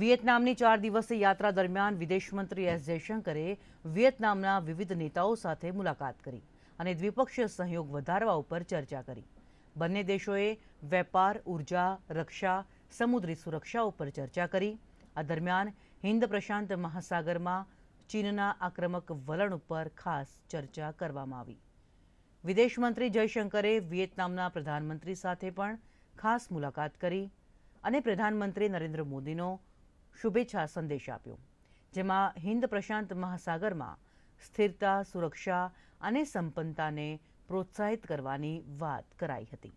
વિયેતનામની ચાર દિવસીય યાત્રા દરમિયાન વિદેશમંત્રી એસ જયશંકરે વિયેતનામના વિવિધ નેતાઓ સાથે મુલાકાત કરી અને દ્વિપક્ષીય સહયોગ વધારવા ઉપર ચર્ચા કરી બંને દેશોએ વેપાર ઉર્જા રક્ષા સમુદ્રી સુરક્ષા ઉપર ચર્ચા કરી આ દરમિયાન હિન્દ પ્રશાંત મહાસાગરમાં ચીનના આક્રમક વલણ ઉપર ખાસ ચર્ચા કરવામાં આવી વિદેશમંત્રી જયશંકરે વિયેતનામના પ્રધાનમંત્રી સાથે પણ ખાસ મુલાકાત કરી અને પ્રધાનમંત્રી નરેન્દ્ર મોદીનો શુભેચ્છા સંદેશ આપ્યો જેમાં હિન્દ પ્રશાંત મહાસાગરમાં સ્થિરતા સુરક્ષા અને સંપન્નતાને પ્રોત્સાહિત કરવાની વાત કરાઈ હતી